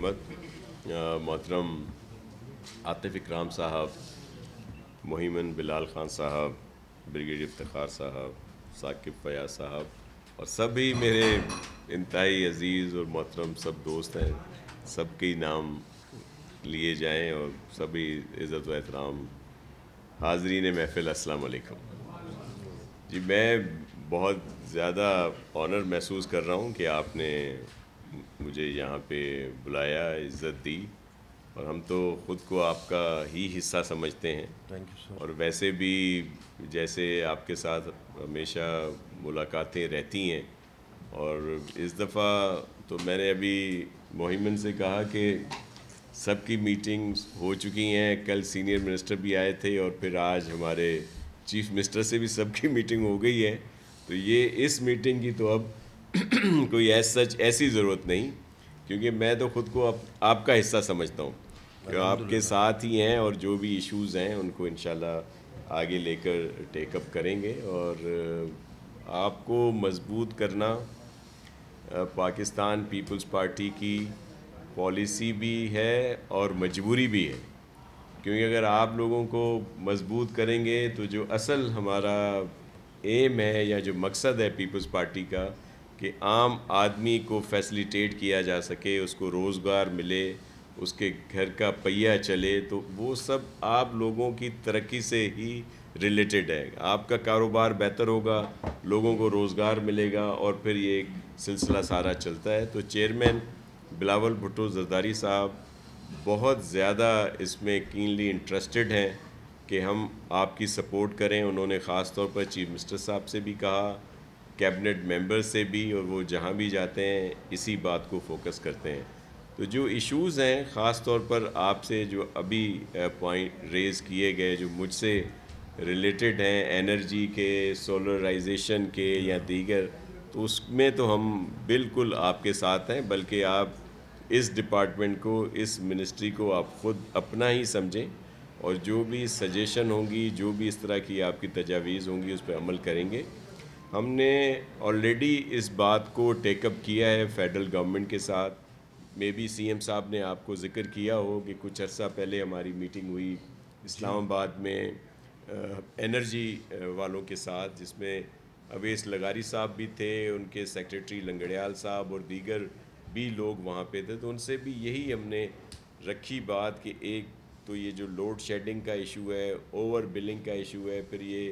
अहमद मोहतरम आतिफ इकराम साहब मोहिमन बिलाल खान साहब ब्रिगेड इफ्तार साहब साकिब फया साहब और सभी मेरे इंतहाई अजीज़ और मोहतरम सब दोस्त हैं सब के नाम लिए जाएं और सभी इज़्ज़त व एहतराम हाजरीन महफिल अस्सलाम वालेकुम जी मैं बहुत ज़्यादा ऑनर महसूस कर रहा हूँ कि आपने मुझे यहाँ पे बुलाया इज़्ज़त दी और हम तो ख़ुद को आपका ही हिस्सा समझते हैं थैंक यू सर और वैसे भी जैसे आपके साथ हमेशा मुलाकातें रहती हैं और इस दफ़ा तो मैंने अभी मोहिमन से कहा कि सबकी मीटिंग्स हो चुकी हैं कल सीनियर मिनिस्टर भी आए थे और फिर आज हमारे चीफ मिनिस्टर से भी सबकी मीटिंग हो गई है तो ये इस मीटिंग की तो अब कोई एज सच ऐसी ज़रूरत नहीं क्योंकि मैं तो ख़ुद को आप, आपका हिस्सा समझता हूँ जो आपके साथ ही हैं और जो भी इश्यूज हैं उनको इन आगे लेकर टेकअप करेंगे और आपको मजबूत करना पाकिस्तान पीपल्स पार्टी की पॉलिसी भी है और मजबूरी भी है क्योंकि अगर आप लोगों को मजबूत करेंगे तो जो असल हमारा एम है या जो मकसद है पीपल्स पार्टी का कि आम आदमी को फैसिलिटेट किया जा सके उसको रोज़गार मिले उसके घर का पहिया चले तो वो सब आप लोगों की तरक्की से ही रिलेटेड है आपका कारोबार बेहतर होगा लोगों को रोज़गार मिलेगा और फिर ये एक सिलसिला सारा चलता है तो चेयरमैन बिलावल भुट्टो जरदारी साहब बहुत ज़्यादा इसमें कीनली इंटरेस्टेड हैं कि हम आपकी सपोर्ट करें उन्होंने ख़ास तौर पर चीफ मिनिस्टर साहब से भी कहा कैबिनेट मेंबर से भी और वो जहाँ भी जाते हैं इसी बात को फोकस करते हैं तो जो इश्यूज़ हैं ख़ास तौर पर आपसे जो अभी पॉइंट रेज़ किए गए जो मुझसे रिलेटेड हैं एनर्जी के सोलराइजेशन के या दीगर तो उसमें तो हम बिल्कुल आपके साथ हैं बल्कि आप इस डिपार्टमेंट को इस मिनिस्ट्री को आप ख़ुद अपना ही समझें और जो भी सजेशन होंगी जो भी इस तरह की आपकी तजावीज़ होंगी उस पर अमल करेंगे हमने ऑलरेडी इस बात को टेकअप किया है फेडरल गवर्नमेंट के साथ मे बी सी साहब ने आपको ज़िक्र किया हो कि कुछ अर्सा पहले हमारी मीटिंग हुई इस्लामाबाद में एनर्जी वालों के साथ जिसमें अवेश लगारी साहब भी थे उनके सेक्रेटरी लंगड़ियाल साहब और दीगर भी लोग वहाँ पे थे तो उनसे भी यही हमने रखी बात कि एक तो ये जो लोड शेडिंग का इशू है ओवर बिलिंग का इशू है फिर ये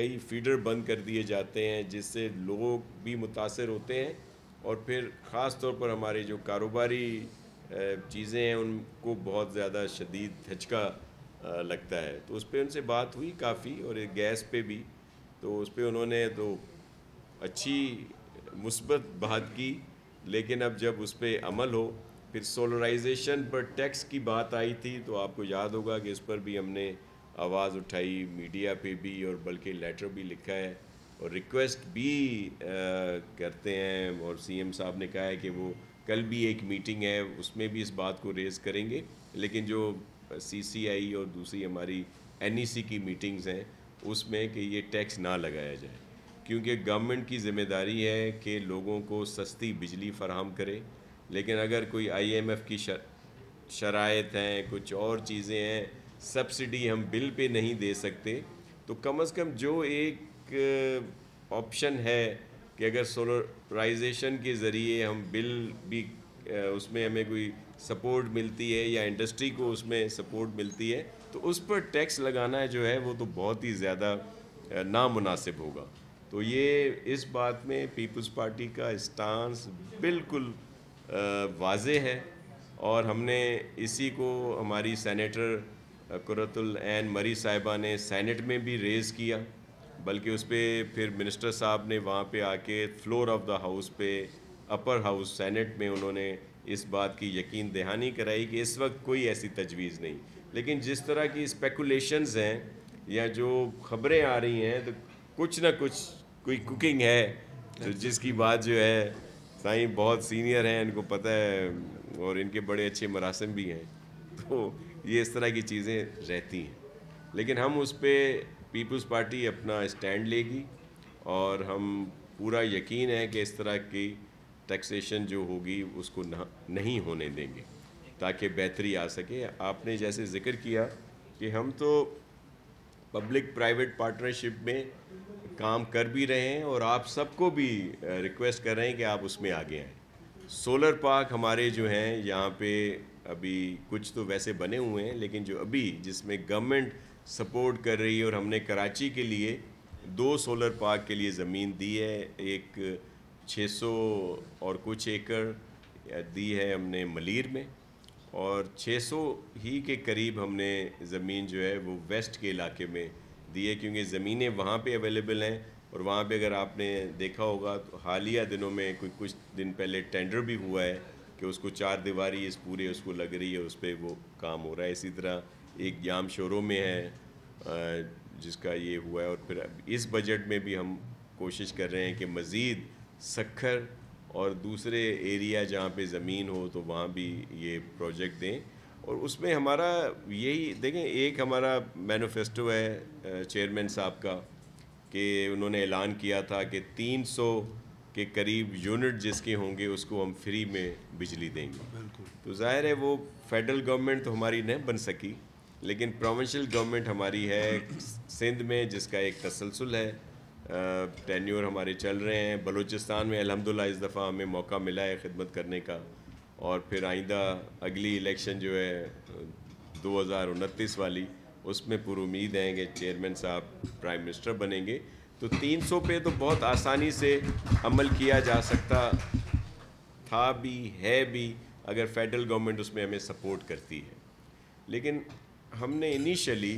कई फीडर बंद कर दिए जाते हैं जिससे लोग भी मुतासर होते हैं और फिर ख़ास तौर पर हमारे जो कारोबारी चीज़ें हैं उनको बहुत ज़्यादा शदीद धचका लगता है तो उस पर उनसे बात हुई काफ़ी और गैस पे भी तो उस पर उन्होंने तो अच्छी मुस्बत बात की लेकिन अब जब उस पर अमल हो फिर सोलराइजेशन पर टैक्स की बात आई थी तो आपको याद होगा कि इस पर भी हमने आवाज़ उठाई मीडिया पे भी और बल्कि लेटर भी लिखा है और रिक्वेस्ट भी आ, करते हैं और सीएम साहब ने कहा है कि वो कल भी एक मीटिंग है उसमें भी इस बात को रेज़ करेंगे लेकिन जो सीसीआई और दूसरी हमारी एनईसी e की मीटिंग्स हैं उसमें कि ये टैक्स ना लगाया जाए क्योंकि गवर्नमेंट की जिम्मेदारी है कि लोगों को सस्ती बिजली फराहम करे लेकिन अगर कोई आईएमएफ की शर, शराइत हैं कुछ और चीज़ें हैं सब्सिडी हम बिल पे नहीं दे सकते तो कम से कम जो एक ऑप्शन है कि अगर सोलराइजेशन के ज़रिए हम बिल भी उसमें हमें कोई सपोर्ट मिलती है या इंडस्ट्री को उसमें सपोर्ट मिलती है तो उस पर टैक्स लगाना है जो है वो तो बहुत ही ज़्यादा नामुनासिब होगा तो ये इस बात में पीपल्स पार्टी का स्टांस बिल्कुल वाज है और हमने इसी को हमारी सेनेटर कुरतुल एन मरी साहिबा ने सैनट में भी रेज़ किया बल्कि उस पर फिर मिनिस्टर साहब ने वहाँ पे आके फ्लोर ऑफ द हाउस पे अपर हाउस सैनट में उन्होंने इस बात की यकीन दहानी कराई कि इस वक्त कोई ऐसी तजवीज़ नहीं लेकिन जिस तरह की स्पेकुलेशंस हैं या जो खबरें आ रही हैं तो कुछ ना कुछ कोई कुकिंग है तो जिसकी बात जो है साई बहुत सीनियर हैं इनको पता है और इनके बड़े अच्छे मरासम भी हैं तो ये इस तरह की चीज़ें रहती हैं लेकिन हम उस पर पीपल्स पार्टी अपना स्टैंड लेगी और हम पूरा यकीन है कि इस तरह की टैक्सेशन जो होगी उसको नहीं होने देंगे ताकि बेहतरी आ सके आपने जैसे ज़िक्र किया कि हम तो पब्लिक प्राइवेट पार्टनरशिप में काम कर भी रहे हैं और आप सबको भी रिक्वेस्ट uh, कर रहे हैं कि आप उसमें आगे आएँ सोलर पार्क हमारे जो हैं यहाँ पे अभी कुछ तो वैसे बने हुए हैं लेकिन जो अभी जिसमें गवर्नमेंट सपोर्ट कर रही है और हमने कराची के लिए दो सोलर पार्क के लिए ज़मीन दी है एक 600 और कुछ एकड़ दी है हमने मलिर में और 600 ही के करीब हमने ज़मीन जो है वो वेस्ट के इलाके में दी है क्योंकि ज़मीनें वहाँ पे अवेलेबल हैं और वहाँ पे अगर आपने देखा होगा तो हालिया दिनों में कोई कुछ दिन पहले टेंडर भी हुआ है कि उसको चार दीवारी इस पूरे उसको लग रही है उस पर वो काम हो रहा है इसी तरह एक जाम शोरों में है जिसका ये हुआ है और फिर इस बजट में भी हम कोशिश कर रहे हैं कि मज़ीद सखर और दूसरे एरिया जहाँ पे ज़मीन हो तो वहाँ भी ये प्रोजेक्ट दें और उसमें हमारा यही देखें एक हमारा मैनोफेस्टो है चेयरमैन साहब का कि उन्होंने ऐलान किया था कि 300 के करीब यूनिट जिसके होंगे उसको हम फ्री में बिजली देंगे बिल्कुल तो जाहिर है वो फेडरल गवर्नमेंट तो हमारी नहीं बन सकी लेकिन प्रोविंशियल गवर्नमेंट हमारी है सिंध में जिसका एक तसलसल है टेन्योर हमारे चल रहे हैं बलूचिस्तान में अलहमदिल्ला इस दफ़ा हमें मौका मिला है खिदमत करने का और फिर आइंदा अगली इलेक्शन जो है दो वाली उसमें पुरुद हैं कि चेयरमैन साहब प्राइम मिनिस्टर बनेंगे तो 300 पे तो बहुत आसानी से अमल किया जा सकता था भी है भी अगर फेडरल गवर्नमेंट उसमें हमें सपोर्ट करती है लेकिन हमने इनिशियली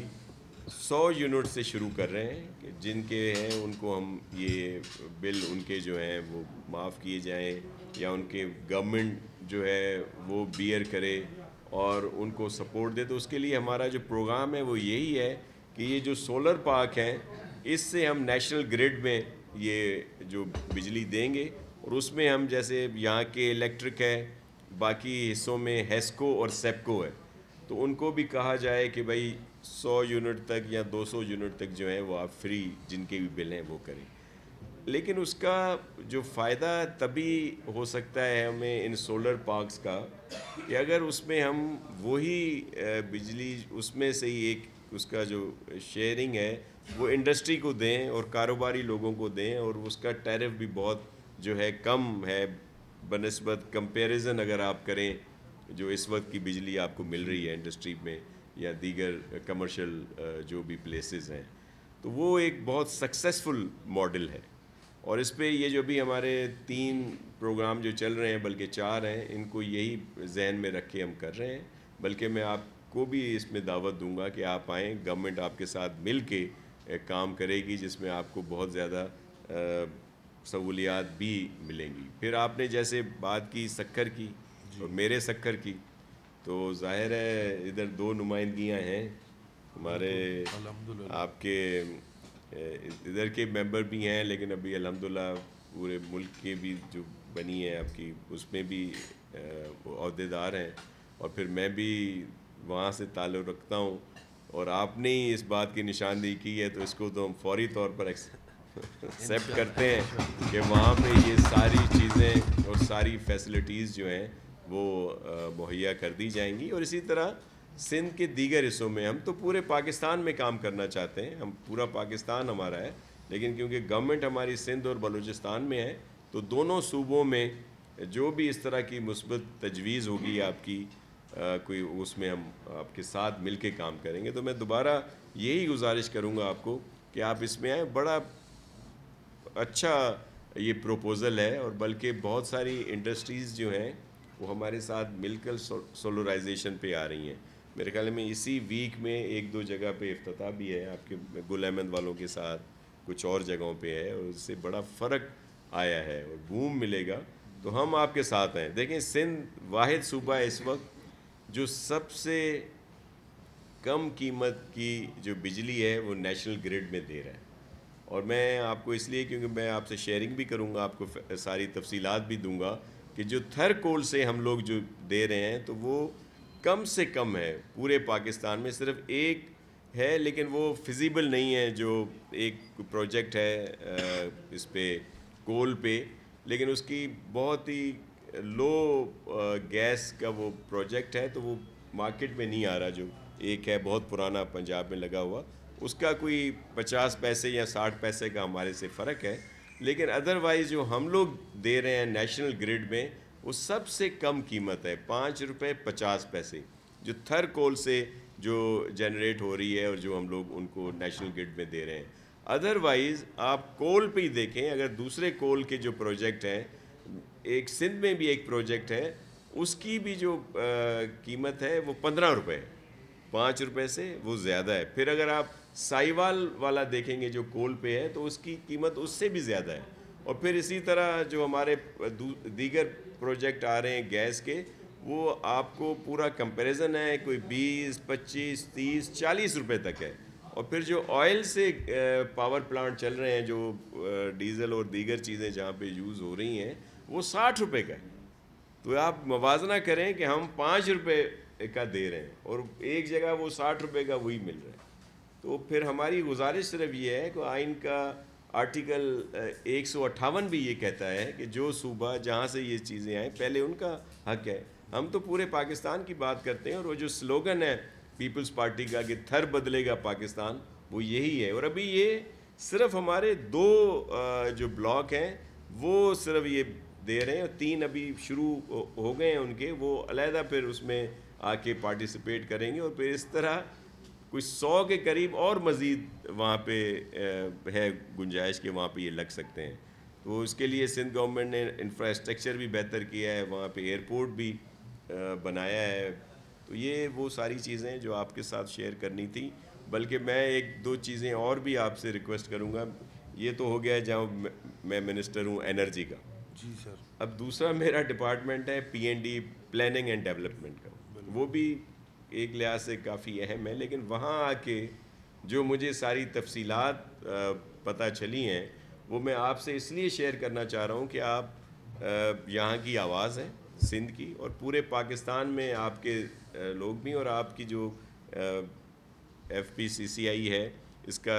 100 यूनिट से शुरू कर रहे हैं कि जिनके हैं उनको हम ये बिल उनके जो हैं वो माफ़ किए जाएं या उनके गवर्नमेंट जो है वो बियर करे और उनको सपोर्ट दे तो उसके लिए हमारा जो प्रोग्राम है वो यही है कि ये जो सोलर पार्क हैं इससे हम नेशनल ग्रिड में ये जो बिजली देंगे और उसमें हम जैसे यहाँ के इलेक्ट्रिक है बाकी हिस्सों में हेस्को e और सेपको e है तो उनको भी कहा जाए कि भाई 100 यूनिट तक या 200 यूनिट तक जो है वो आप फ्री जिनके भी बिल हैं वो करें लेकिन उसका जो फ़ायदा तभी हो सकता है हमें इन सोलर पार्क्स का कि अगर उसमें हम वही बिजली उसमें से ही एक उसका जो शेयरिंग है वो इंडस्ट्री को दें और कारोबारी लोगों को दें और उसका टैरिफ भी बहुत जो है कम है बनस्बत कंपैरिजन अगर आप करें जो इस वक्त की बिजली आपको मिल रही है इंडस्ट्री में या दीगर कमर्शियल जो भी प्लेसेस हैं तो वो एक बहुत सक्सेसफुल मॉडल है और इस पर ये जो भी हमारे तीन प्रोग्राम जो चल रहे हैं बल्कि चार हैं इनको यही जहन में रख के हम कर रहे हैं बल्कि मैं आपको भी इसमें दावत दूंगा कि आप आएँ गवर्नमेंट आपके साथ मिल के काम करेगी जिसमें आपको बहुत ज़्यादा सहूलियात भी मिलेंगी फिर आपने जैसे बात की शक्कर की और मेरे शक्कर की तो जाहिर है इधर दो नुमाइंदगियाँ हैं हमारे आपके इधर के मेंबर भी हैं लेकिन अभी अलहमदिल्ला पूरे मुल्क के भी जो बनी है आपकी उसमें भी अहदेदार हैं और फिर मैं भी वहाँ से ताल्लुक़ रखता हूँ और आपने ही इस बात की निशानदेही की है तो इसको तो हम फौरी तौर पर एक्सेप्ट करते हैं कि वहाँ पे ये सारी चीज़ें और सारी फैसिलिटीज़ जो हैं वो मुहैया कर दी जाएंगी और इसी तरह सिंध के दीगर हिस्सों में हम तो पूरे पाकिस्तान में काम करना चाहते हैं हम पूरा पाकिस्तान हमारा है लेकिन क्योंकि गवर्नमेंट हमारी सिंध और बलूचिस्तान में है तो दोनों सूबों में जो भी इस तरह की मुस्बत तजवीज़ होगी आपकी कोई उसमें हम आपके साथ मिल के काम करेंगे तो मैं दोबारा यही गुजारिश करूँगा आपको कि आप इसमें आए बड़ा अच्छा ये प्रोपोजल है और बल्कि बहुत सारी इंडस्ट्रीज़ जो हैं वो हमारे साथ मिलकर सोलराइजेशन पे आ रही हैं मेरे ख्याल में इसी वीक में एक दो जगह पे अफ्ताह भी है आपके गुल अहमद वालों के साथ कुछ और जगहों पे है और इससे बड़ा फ़र्क आया है और बूम मिलेगा तो हम आपके साथ हैं देखें सिंध वाद सूबा इस वक्त जो सबसे कम कीमत की जो बिजली है वो नेशनल ग्रिड में दे रहा है और मैं आपको इसलिए क्योंकि मैं आपसे शेयरिंग भी करूँगा आपको सारी तफसीलात भी दूँगा कि जो थर कोल से हम लोग जो दे रहे हैं तो वो कम से कम है पूरे पाकिस्तान में सिर्फ एक है लेकिन वो फिजिबल नहीं है जो एक प्रोजेक्ट है इस पर कोल पे लेकिन उसकी बहुत ही लो गैस का वो प्रोजेक्ट है तो वो मार्केट में नहीं आ रहा जो एक है बहुत पुराना पंजाब में लगा हुआ उसका कोई पचास पैसे या साठ पैसे का हमारे से फ़र्क है लेकिन अदरवाइज़ जो हम लोग दे रहे हैं नेशनल ग्रिड में वो सबसे कम कीमत है पाँच रुपये पचास पैसे जो थर कोल से जो जनरेट हो रही है और जो हम लोग उनको नेशनल ग्रिड में दे रहे हैं अदरवाइज़ आप कोल पे ही देखें अगर दूसरे कोल के जो प्रोजेक्ट हैं एक सिंध में भी एक प्रोजेक्ट है उसकी भी जो आ, कीमत है वो पंद्रह रुपये पाँच रुपये से वो ज़्यादा है फिर अगर आप साइवाल वाला देखेंगे जो कोल पे है तो उसकी कीमत उससे भी ज़्यादा है और फिर इसी तरह जो हमारे दीगर प्रोजेक्ट आ रहे हैं गैस के वो आपको पूरा कंपैरिजन है कोई बीस पच्चीस तीस चालीस रुपए तक है और फिर जो ऑयल से पावर प्लांट चल रहे हैं जो डीजल और दीगर चीज़ें जहाँ पे यूज़ हो रही हैं वो साठ रुपये का है तो आप मवाजना करें कि हम पाँच रुपये का दे रहे हैं और एक जगह वो साठ रुपये का वही मिल रहा है तो फिर हमारी गुजारिश सिर्फ ये है कि आइन का आर्टिकल एक सौ अट्ठावन भी ये कहता है कि जो सूबा जहाँ से ये चीज़ें आएँ पहले उनका हक है हम तो पूरे पाकिस्तान की बात करते हैं और वो जो स्लोगन है पीपल्स पार्टी का कि थर बदलेगा पाकिस्तान वो यही है और अभी ये सिर्फ हमारे दो जो ब्लॉक हैं वो सिर्फ ये दे रहे हैं और तीन अभी शुरू हो गए हैं उनके वो अलहदा फिर उसमें आके पार्टिसिपेट करेंगे और फिर इस तरह कुछ सौ के करीब और मज़ीद वहाँ पे है गुंजाइश के वहाँ पे ये लग सकते हैं तो उसके लिए सिंध गवर्नमेंट ने इंफ्रास्ट्रक्चर भी बेहतर किया है वहाँ पे एयरपोर्ट भी बनाया है तो ये वो सारी चीज़ें जो आपके साथ शेयर करनी थी बल्कि मैं एक दो चीज़ें और भी आपसे रिक्वेस्ट करूँगा ये तो हो गया है जहाँ मैं मिनिस्टर हूँ एनर्जी का जी सर अब दूसरा मेरा डिपार्टमेंट है पीएनडी प्लानिंग एंड डेवलपमेंट का वो भी एक लिहाज से काफ़ी अहम है लेकिन वहाँ आके जो मुझे सारी तफसीलात पता चली हैं वो मैं आपसे इसलिए शेयर करना चाह रहा हूँ कि आप यहाँ की आवाज़ हैं सिंध की और पूरे पाकिस्तान में आपके लोग भी और आपकी जो एफ पी सी सी आई है इसका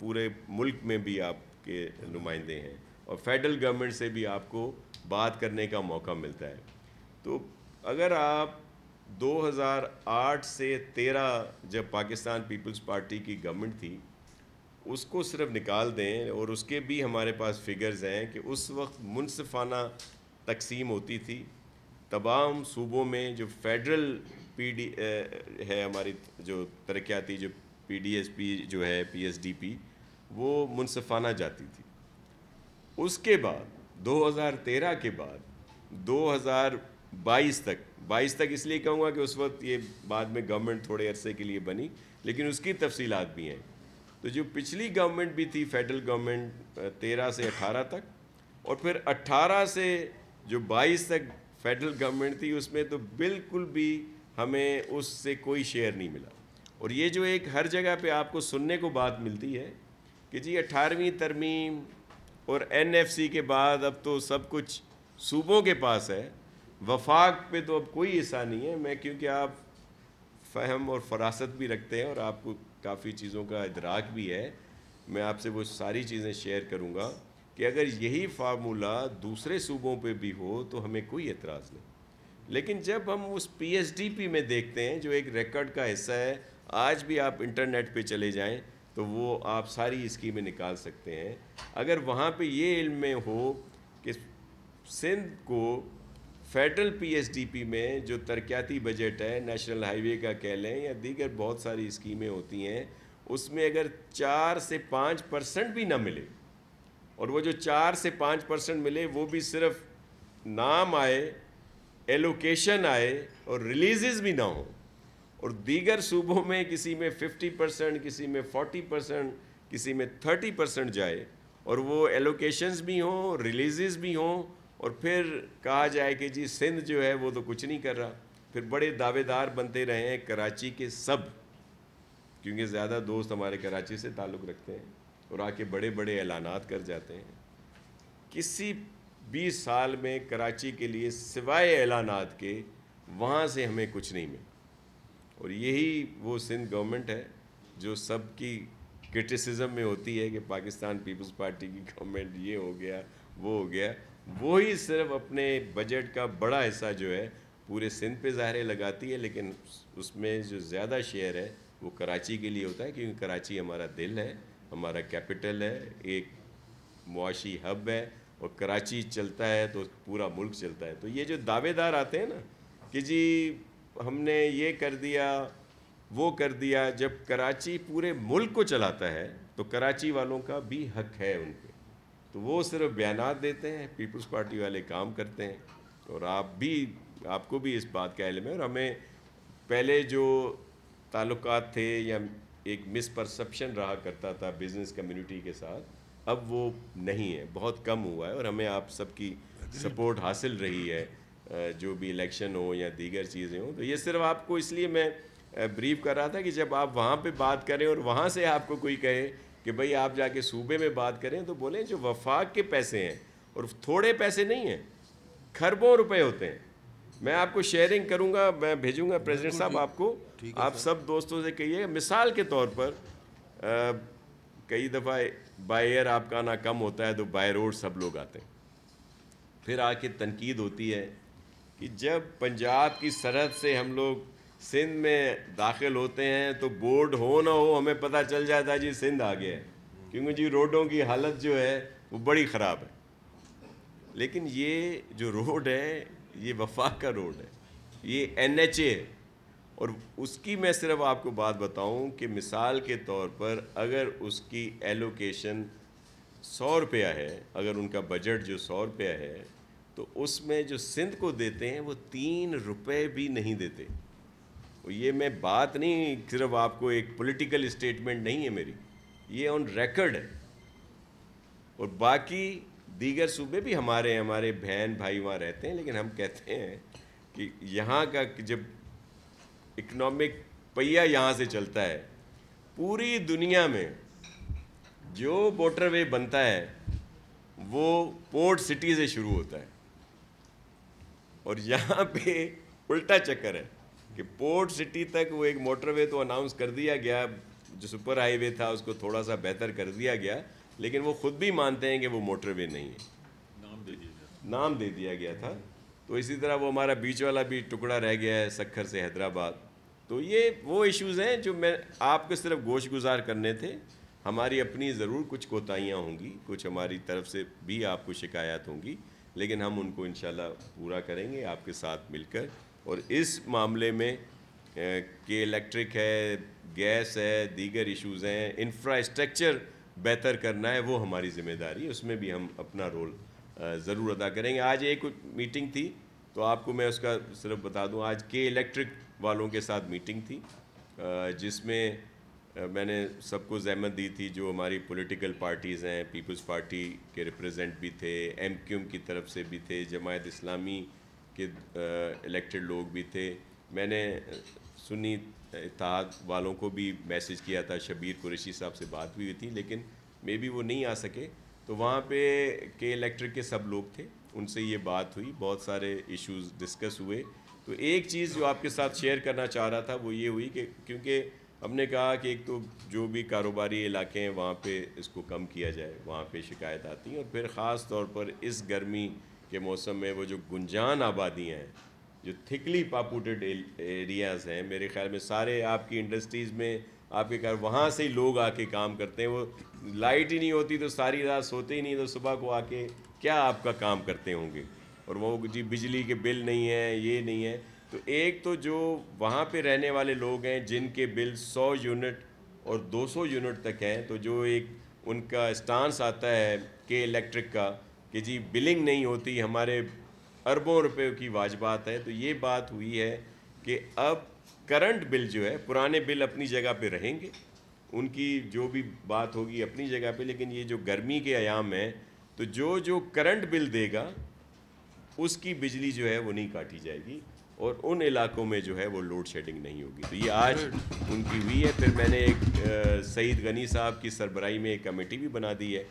पूरे मुल्क में भी आपके नुमाइंदे हैं और फेडरल गवर्नमेंट से भी आपको बात करने का मौका मिलता है तो अगर आप 2008 से 13 जब पाकिस्तान पीपल्स पार्टी की गवर्नमेंट थी उसको सिर्फ निकाल दें और उसके भी हमारे पास फिगर्स हैं कि उस वक्त मुनफाना तकसीम होती थी तमाम सूबों में जो फेडरल पीडी है हमारी जो तरक्याती जो पीडीएसपी जो है पीएसडीपी वो मुनफाना जाती थी उसके बाद 2013 के बाद 2022 तक 22 तक इसलिए कहूँगा कि उस वक्त ये बाद में गवर्नमेंट थोड़े अरसे के लिए बनी लेकिन उसकी तफसीलात भी हैं तो जो पिछली गवर्नमेंट भी थी फेडरल गवर्नमेंट 13 से 18 तक और फिर 18 से जो 22 तक फेडरल गवर्नमेंट थी उसमें तो बिल्कुल भी हमें उससे कोई शेयर नहीं मिला और ये जो एक हर जगह पे आपको सुनने को बात मिलती है कि जी अठारहवीं तरमीम और एनएफसी के बाद अब तो सब कुछ सूबों के पास है वफाक पे तो अब कोई हिस्सा नहीं है मैं क्योंकि आप फहम और फरासत भी रखते हैं और आपको काफ़ी चीज़ों का इदराक भी है मैं आपसे वो सारी चीज़ें शेयर करूँगा कि अगर यही फार्मूला दूसरे सूबों पे भी हो तो हमें कोई एतराज़ नहीं लेकिन जब हम उस पी में देखते हैं जो एक रिकॉर्ड का हिस्सा है आज भी आप इंटरनेट पे चले जाएं तो वो आप सारी स्कीमें निकाल सकते हैं अगर वहाँ पे ये इल्म में हो कि सिंध को फेडरल पीएसडीपी में जो तरक्याती बजट है नेशनल हाईवे का कह लें या दीगर बहुत सारी स्कीमें होती हैं उसमें अगर चार से पाँच परसेंट भी ना मिले और वो जो चार से पाँच परसेंट मिले वो भी सिर्फ नाम आए एलोकेशन आए और रिलीज़ भी ना हो और दीगर सूबों में किसी में फिफ्टी परसेंट किसी में फोर्टी परसेंट किसी में थर्टी परसेंट जाए और वो एलोकेशंस भी हों रिलीज़ भी हों और फिर कहा जाए कि जी सिंध जो है वो तो कुछ नहीं कर रहा फिर बड़े दावेदार बनते रहे हैं कराची के सब क्योंकि ज़्यादा दोस्त हमारे कराची से ताल्लुक़ रखते हैं और आके बड़े बड़े ऐलानात कर जाते हैं किसी भी साल में कराची के लिए सिवाय ऐलान के वहाँ से हमें कुछ नहीं मिला और यही वो सिंध गवर्नमेंट है जो सबकी क्रिटिसिज्म में होती है कि पाकिस्तान पीपल्स पार्टी की गवर्नमेंट ये हो गया वो हो गया वो ही सिर्फ अपने बजट का बड़ा हिस्सा जो है पूरे सिंध पे जाहिर लगाती है लेकिन उसमें जो ज़्यादा शेयर है वो कराची के लिए होता है क्योंकि कराची हमारा दिल है हमारा कैपिटल है एक मुआशी हब है और कराची चलता है तो पूरा मुल्क चलता है तो ये जो दावेदार आते हैं ना कि जी हमने ये कर दिया वो कर दिया जब कराची पूरे मुल्क को चलाता है तो कराची वालों का भी हक है उन पर तो वो सिर्फ बयान देते हैं पीपल्स पार्टी वाले काम करते हैं और आप भी आपको भी इस बात का इलम है और हमें पहले जो ताल्लुक थे या एक मिसपरसप्शन रहा करता था बिज़नेस कम्युनिटी के साथ अब वो नहीं है बहुत कम हुआ है और हमें आप सबकी सपोर्ट हासिल रही है जो भी इलेक्शन हो या दीगर चीज़ें हों तो ये सिर्फ आपको इसलिए मैं ब्रीफ कर रहा था कि जब आप वहाँ पे बात करें और वहाँ से आपको कोई कहे कि भाई आप जाके सूबे में बात करें तो बोलें जो वफाक के पैसे हैं और थोड़े पैसे नहीं हैं खरबों रुपए होते हैं मैं आपको शेयरिंग करूँगा मैं भेजूँगा प्रेसिडेंट साहब आपको आप सब दोस्तों से कहिए मिसाल के तौर पर कई दफ़ा बाई एयर आपका आना कम होता है तो बाय रोड सब लोग आते हैं फिर आके तनकीद होती है कि जब पंजाब की सरहद से हम लोग सिंध में दाखिल होते हैं तो बोर्ड हो ना हो हमें पता चल जाता है जी सिंध आ गया है क्योंकि जी रोडों की हालत जो है वो बड़ी ख़राब है लेकिन ये जो रोड है ये वफा का रोड है ये एन एच ए और उसकी मैं सिर्फ आपको बात बताऊं कि मिसाल के तौर पर अगर उसकी एलोकेशन सौ रुपया है अगर उनका बजट जो सौ रुपया है तो उसमें जो सिंध को देते हैं वो तीन रुपए भी नहीं देते ये मैं बात नहीं सिर्फ आपको एक पॉलिटिकल स्टेटमेंट नहीं है मेरी ये ऑन रिकॉर्ड है और बाकी दीगर सूबे भी हमारे हमारे बहन भाई वहाँ रहते हैं लेकिन हम कहते हैं कि यहाँ का जब इकोनॉमिक पहिया यहाँ से चलता है पूरी दुनिया में जो वे बनता है वो पोर्ट सिटी से शुरू होता है और यहाँ पे उल्टा चक्कर है कि पोर्ट सिटी तक वो एक मोटरवे तो अनाउंस कर दिया गया जो सुपर हाईवे था उसको थोड़ा सा बेहतर कर दिया गया लेकिन वो खुद भी मानते हैं कि वो मोटरवे नहीं है नाम दे दिया नाम दे दिया गया था तो इसी तरह वो हमारा बीच वाला भी टुकड़ा रह गया है सखर से हैदराबाद तो ये वो इश्यूज़ हैं जो मैं आपके सिर्फ गोश गुजार करने थे हमारी अपनी ज़रूर कुछ कोताहियाँ होंगी कुछ हमारी तरफ से भी आपको शिकायत होंगी लेकिन हम उनको इन पूरा करेंगे आपके साथ मिलकर और इस मामले में के इलेक्ट्रिक है गैस है दीगर इश्यूज़ हैं इंफ्रास्ट्रक्चर बेहतर करना है वो हमारी जिम्मेदारी है उसमें भी हम अपना रोल ज़रूर अदा करेंगे आज एक मीटिंग थी तो आपको मैं उसका सिर्फ बता दूं आज के इलेक्ट्रिक वालों के साथ मीटिंग थी जिसमें मैंने सबको जहमत दी थी जो हमारी पॉलिटिकल पार्टीज़ हैं पीपल्स पार्टी के रिप्रेजेंट भी थे एमक्यूएम की तरफ से भी थे जमायत इस्लामी के इलेक्टेड लोग भी थे मैंने सुनी इतिहाद वालों को भी मैसेज किया था शबीर कुरैशी साहब से बात भी हुई थी लेकिन मे बी वो नहीं आ सके तो वहाँ पे के इलेक्ट्रिक के सब लोग थे उनसे ये बात हुई बहुत सारे इश्यूज डिस्कस हुए तो एक चीज़ जो आपके साथ शेयर करना चाह रहा था वो ये हुई कि क्योंकि हमने कहा कि एक तो जो भी कारोबारी इलाके हैं वहाँ पे इसको कम किया जाए वहाँ पे शिकायत आती हैं और फिर ख़ास तौर पर इस गर्मी के मौसम में वो जो गुंजान आबादियाँ हैं जो थिकली पापूटेड एरियाज़ हैं मेरे ख्याल में सारे आपकी इंडस्ट्रीज़ में आपके घर वहाँ से ही लोग आके काम करते हैं वो लाइट ही नहीं होती तो सारी रात सोते ही नहीं तो सुबह को आके क्या आपका काम करते होंगे और वो जी बिजली के बिल नहीं है ये नहीं है तो एक तो जो वहाँ पे रहने वाले लोग हैं जिनके बिल 100 यूनिट और 200 यूनिट तक हैं तो जो एक उनका स्टांस आता है के इलेक्ट्रिक का कि जी बिलिंग नहीं होती हमारे अरबों रुपये की वाजबात है तो ये बात हुई है कि अब करंट बिल जो है पुराने बिल अपनी जगह पे रहेंगे उनकी जो भी बात होगी अपनी जगह पे लेकिन ये जो गर्मी के आयाम हैं तो जो जो करंट बिल देगा उसकी बिजली जो है वो नहीं काटी जाएगी और उन इलाकों में जो है वो लोड शेडिंग नहीं होगी तो ये आज उनकी हुई है फिर मैंने एक सईद गनी साहब की सरबराही में एक कमेटी भी बना दी है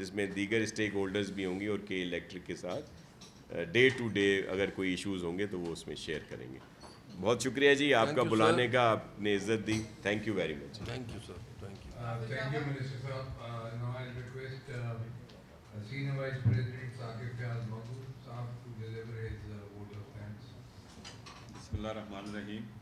जिसमें दीगर स्टेक होल्डर्स भी होंगी और के इलेक्ट्रिक के साथ डे टू डे अगर कोई इश्यूज होंगे तो वो उसमें शेयर करेंगे बहुत शुक्रिया जी आपका बुलाने का आपने इज्जत दी thank you very much thank you sir thank you Rahman Rahim